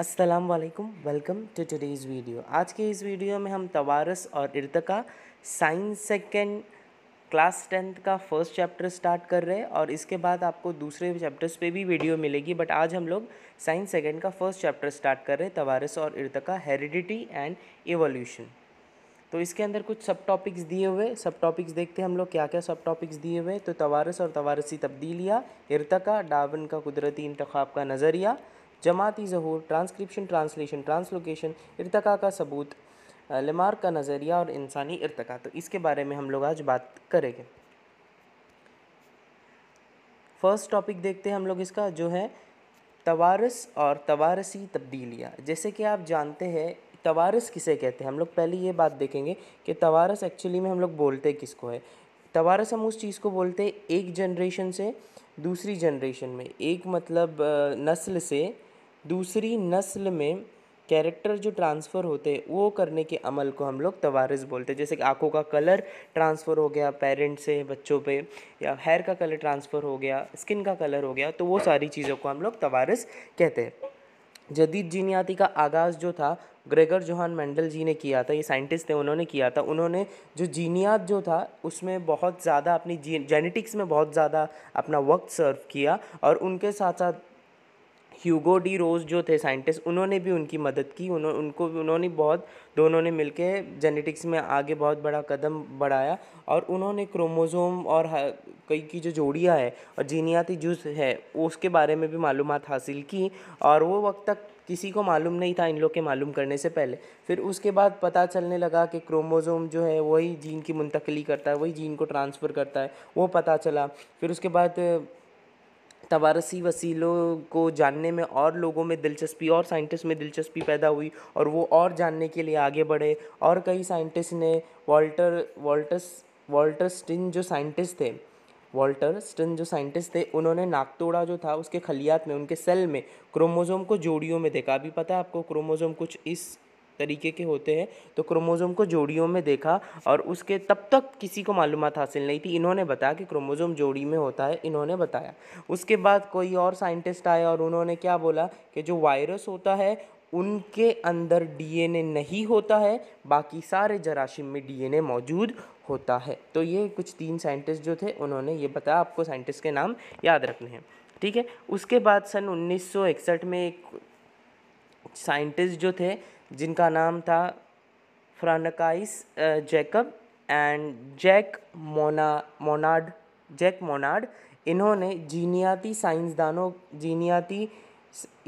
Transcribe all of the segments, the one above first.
अस्सलाम वालेकुम welcome to today's video आज के इस वीडियो में हम तवारस और इर्तका साइंस सेकेंड क्लास टेंथ का फर्स्ट चैप्टर स्टार्ट कर रहे हैं और इसके बाद आपको दूसरे चैप्टर्स पे भी वीडियो मिलेगी बट आज हम लोग साइंस सेकेंड का फर्स्ट चैप्टर स्टार्ट कर रहे हैं तवारस और इर्तका हेरिडिटी एंड एवोल्यूशन तो इसके अंदर कुछ सब टॉपिक्स दिए हुए सब टॉपिक्स देखते हैं हम लोग क्या क्या सब टॉपिक्स दिए हुए तो तवारस और तवारसी तब्दीलियाँ इरतका डावन का कुदरती इंतखब का नज़रिया जमाती जहूर ट्रांसक्रिप्शन ट्रांसलेशन ट्रांसलोकेशन इरतका का सबूत लमार का नज़रिया और इंसानी इरतका तो इसके बारे में हम लोग आज बात करेंगे फर्स्ट टॉपिक देखते हैं हम लोग इसका जो है तवारस और तवारसी तब्दीलियाँ जैसे कि आप जानते हैं तवारस किसे कहते हैं हम लोग पहले ये बात देखेंगे कि तवारस एक्चुअली में हम लोग बोलते किसको है तवारस हम उस चीज़ को बोलते हैं एक जनरेशन से दूसरी जनरेशन में एक मतलब नस्ल से दूसरी नस्ल में कैरेक्टर जो ट्रांसफ़र होते हैं वो करने के अमल को हम लोग तवारस बोलते हैं जैसे कि आँखों का कलर ट्रांसफ़र हो गया पेरेंट्स से बच्चों पे या हेयर का कलर ट्रांसफ़र हो गया स्किन का कलर हो गया तो वो सारी चीज़ों को हम लोग तवारस कहते हैं जदीद जीनियाती का आगाज़ जो था ग्रेगर जोहान मेंडल जी ने किया था ये साइंटिस्ट थे उन्होंने किया था उन्होंने जो जीनियात जो था उसमें बहुत ज़्यादा अपनी जी जेनेटिक्स में बहुत ज़्यादा अपना वक्त सर्व किया और उनके साथ साथ ह्यूगो डी रोज़ जो थे साइंटिस्ट उन्होंने भी उनकी मदद की उन्हों, उनको उन्होंने बहुत दोनों ने मिल के जेनेटिक्स में आगे बहुत बड़ा कदम बढ़ाया और उन्होंने क्रोमोज़ोम और कई की जो जोड़ियां है और जीनियाती जूस है उसके बारे में भी मालूम हासिल की और वो वक्त तक किसी को मालूम नहीं था इन लोग के मालूम करने से पहले फिर उसके बाद पता चलने लगा कि क्रोमोज़ोम जो है वही जीन की मुंतकली करता है वही जीन को ट्रांसफ़र करता है वो पता चला फिर उसके बाद तवारसी वसीलों को जानने में और लोगों में दिलचस्पी और साइंटिस्ट में दिलचस्पी पैदा हुई और वो और जानने के लिए आगे बढ़े और कई साइंटिस्ट ने वॉल्टर वॉल्टस वॉल्टर स्टिन जो साइंटिस्ट थे वॉल्टर स्टन जो साइंटिस्ट थे उन्होंने नाकतोड़ा जो था उसके खलियात में उनके सेल में क्रोमोज़ोम को जोड़ियों में देखा अभी पता है आपको क्रोमोज़ोम कुछ इस तरीके के होते हैं तो क्रोमोज़ोम को जोड़ियों में देखा और उसके तब तक किसी को मालूम हासिल नहीं थी इन्होंने बताया कि क्रोमोज़ोम जोड़ी में होता है इन्होंने बताया उसके बाद कोई और साइंटिस्ट आया और उन्होंने क्या बोला कि जो वायरस होता है उनके अंदर डीएनए नहीं होता है बाकी सारे जराशिम में डीएनए मौजूद होता है तो ये कुछ तीन साइंटिस्ट जो थे उन्होंने ये बताया आपको साइंटिस्ट के नाम याद रखने हैं ठीक है उसके बाद सन 1961 में एक साइंटिस्ट जो थे जिनका नाम था फ्रानकाइस जैकब एंड जैक मोना मोनाड जैक मोनाड इन्होंने जीनियाती साइंसदानों जीनियाती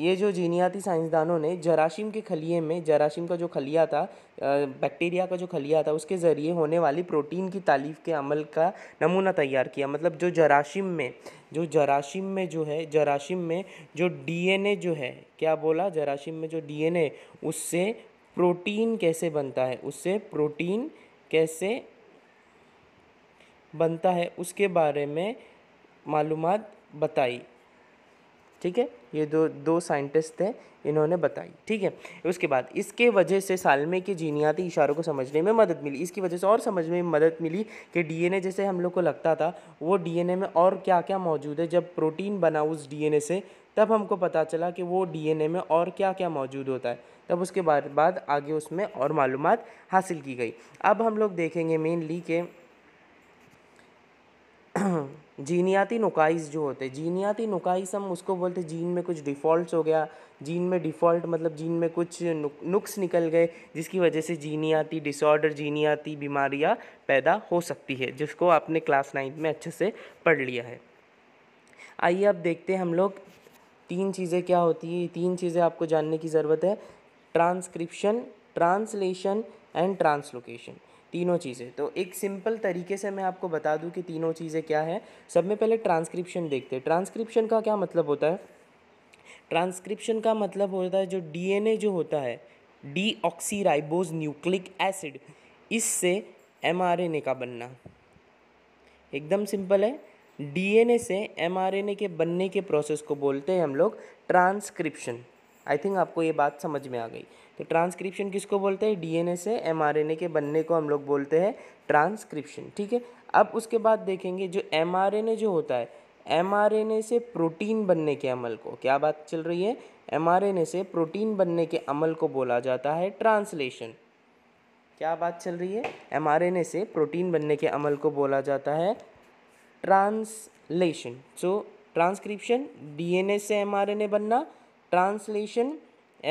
ये जो जीनियाती साइंसदानों ने जराशिम के खलिए में जराशिम का जो खलिया था बैक्टीरिया का जो खलिया था उसके ज़रिए होने वाली प्रोटीन की तालीफ के अमल का नमूना तैयार किया मतलब जो जराशिम में जो जराशिम में जो है जराशिम में जो डीएनए जो है क्या बोला जराशिम में जो डीएनए उससे प्रोटीन कैसे बनता है उससे प्रोटीन कैसे बनता है उसके बारे में मालूम बताई ठीक है ये दो दो साइंटिस्ट थे इन्होंने बताई ठीक है उसके बाद इसके वजह से सालमे के जीनियाती इशारों को समझने में मदद मिली इसकी वजह से और समझने में मदद मिली कि डीएनए जैसे हम लोग को लगता था वो डीएनए में और क्या क्या मौजूद है जब प्रोटीन बना उस डीएनए से तब हमको पता चला कि वो डीएनए में और क्या क्या मौजूद होता है तब उसके बाद बाद आगे उसमें और मालूम हासिल की गई अब हम लोग देखेंगे मेनली के हाँ, जीनियाती नुकाइस जो होते हैं जीनियाती नुकाइस हम उसको बोलते हैं जीन में कुछ डिफ़ॉल्ट हो गया जीन में डिफ़ॉल्ट मतलब जीन में कुछ नुक, नुक्स निकल गए जिसकी वजह से जीनियाती डिसऑर्डर जीनियाती बीमारियाँ पैदा हो सकती है जिसको आपने क्लास नाइन्थ में अच्छे से पढ़ लिया है आइए अब देखते हैं हम लोग तीन चीज़ें क्या होती है तीन चीज़ें आपको जानने की ज़रूरत है ट्रांसक्रिप्शन ट्रांसलेशन एंड ट्रांसलोकेशन तीनों चीज़ें तो एक सिंपल तरीके से मैं आपको बता दूं कि तीनों चीज़ें क्या हैं सब में पहले ट्रांसक्रिप्शन देखते हैं ट्रांसक्रिप्शन का क्या मतलब होता है ट्रांसक्रिप्शन का मतलब होता है जो डीएनए जो होता है डी ऑक्सीराइबोज न्यूक्लिक एसिड इससे एमआरएनए का बनना एकदम सिंपल है डीएनए से एमआरएनए के बनने के प्रोसेस को बोलते हैं हम लोग ट्रांसक्रिप्शन आई थिंक आपको ये बात समझ में आ गई तो ट्रांसक्रिप्शन किसको बोलते हैं डीएनए से एमआरएनए के बनने को हम लोग बोलते हैं ट्रांसक्रिप्शन ठीक है अब उसके बाद देखेंगे जो एमआरएनए जो होता है एमआरएनए से प्रोटीन बनने के अमल को क्या बात चल रही है एमआरएनए से प्रोटीन बनने के अमल को बोला जाता है ट्रांसलेशन क्या बात चल रही है एमआरएनए से प्रोटीन बनने के अमल को बोला जाता है ट्रांसलेशन सो ट्रांसक्रिप्शन डीएनए से एमआरएनए बनना ट्रांसलेशन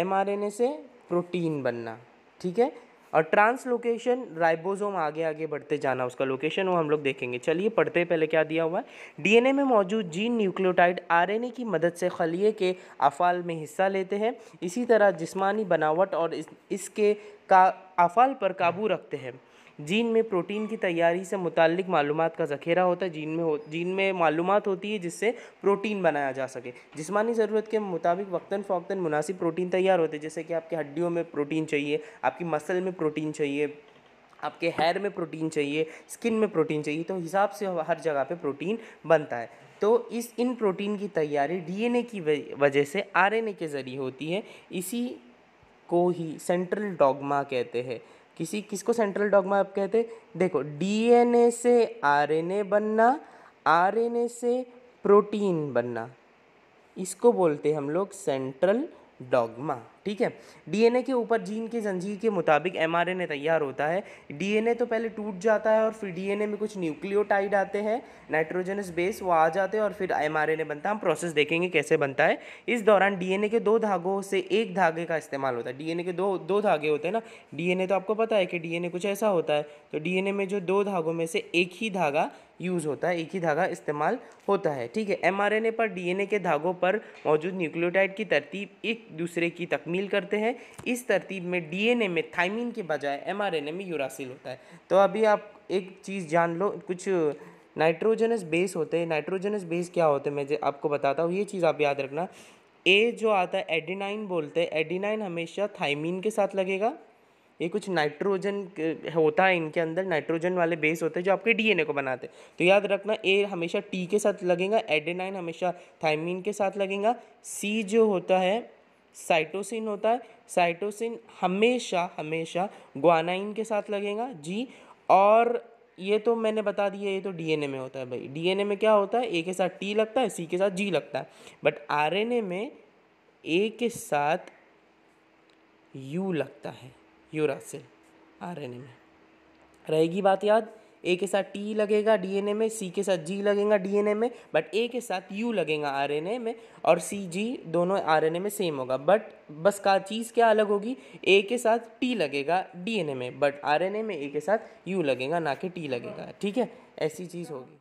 एमआरएनए से प्रोटीन बनना ठीक है और ट्रांसलोकेशन राइबोसोम आगे आगे बढ़ते जाना उसका लोकेशन वो हम लोग देखेंगे चलिए पढ़ते पहले क्या दिया हुआ है डीएनए में मौजूद जीन न्यूक्लियोटाइड आरएनए की मदद से खलिए के अफाल में हिस्सा लेते हैं इसी तरह जिस्मानी बनावट और इस, इसके का अफाल पर काबू रखते हैं जीन में प्रोटीन की तैयारी से मुतलिक मालूम का ज़ख़ीरा होता है जीन में हो जीन में मालूम होती है जिससे प्रोटीन बनाया जा सके जिसमानी ज़रूरत के मुताबिक वक्ता फ़ौकता मुनासिब प्रोटीन तैयार होते हैं जैसे कि आपकी हड्डियों में प्रोटीन चाहिए आपकी मसल में प्रोटीन चाहिए आपके हेयर में प्रोटीन चाहिए स्किन में प्रोटीन चाहिए तो हिसाब से हर जगह पे प्रोटीन बनता है तो इस इन प्रोटीन की तैयारी डीएनए की वजह से आरएनए के ज़रिए होती है इसी को ही सेंट्रल डॉगमा कहते हैं किसी किसको सेंट्रल डॉगमा आप कहते देखो डीएनए से आरएनए बनना आरएनए से प्रोटीन बनना इसको बोलते हम लोग सेंट्रल डॉगमा ठीक है डीएनए के ऊपर जीन के जंजीर के मुताबिक एमआरएनए तैयार होता है डीएनए तो पहले टूट जाता है और फिर डीएनए में कुछ न्यूक्लियोटाइड आते हैं नाइट्रोजनस बेस वो आ जाते हैं और फिर एमआरएनए बनता है हम प्रोसेस देखेंगे कैसे बनता है इस दौरान डीएनए के दो धागों से एक धागे का इस्तेमाल होता है डीएनए के दो दो धागे होते हैं ना डीएनए तो आपको पता है कि डीएनए कुछ ऐसा होता है तो डीएनए में जो दो धागों में से एक ही धागा यूज़ होता है एक ही धागा इस्तेमाल होता है ठीक है एमआरएनए पर डीएनए के धागों पर मौजूद न्यूक्लियोटाइड की तरतीब एक दूसरे की तकमील करते हैं इस तरतीब में डीएनए में थाइमिन के बजाय एमआरएनए में यूरासिल होता है तो अभी आप एक चीज़ जान लो कुछ नाइट्रोजनस बेस होते हैं नाइट्रोजनस बेस क्या होते हैं मैं आपको बताता हूँ ये चीज़ आप याद रखना ए जो आता है एडिनाइन बोलते हैं एडिनाइन हमेशा थाइमीन के साथ लगेगा ये कुछ नाइट्रोजन होता है इनके अंदर नाइट्रोजन वाले बेस होते हैं जो आपके डीएनए को बनाते हैं तो याद रखना ए हमेशा टी के साथ लगेगा एडेनाइन हमेशा थाइमिन के साथ लगेगा सी जो होता है साइटोसिन होता है साइटोसिन हमेशा हमेशा ग्वानाइन के साथ लगेगा जी और ये तो मैंने बता दिया ये तो डीएनए में होता है भाई डीएनए में क्या होता है ए के साथ टी लगता है सी के साथ जी लगता है बट आरएनए में ए के साथ यू लगता है यूराज से आरएनए में रहेगी बात याद ए के साथ टी लगेगा डीएनए में सी के साथ जी लगेगा डीएनए में बट ए के साथ यू लगेगा आरएनए में और सी जी दोनों आरएनए में सेम होगा बट बस का चीज़ क्या अलग होगी ए के साथ टी लगेगा डीएनए में बट आरएनए में ए के साथ यू लगेगा ना कि टी लगेगा ठीक है ऐसी चीज़ होगी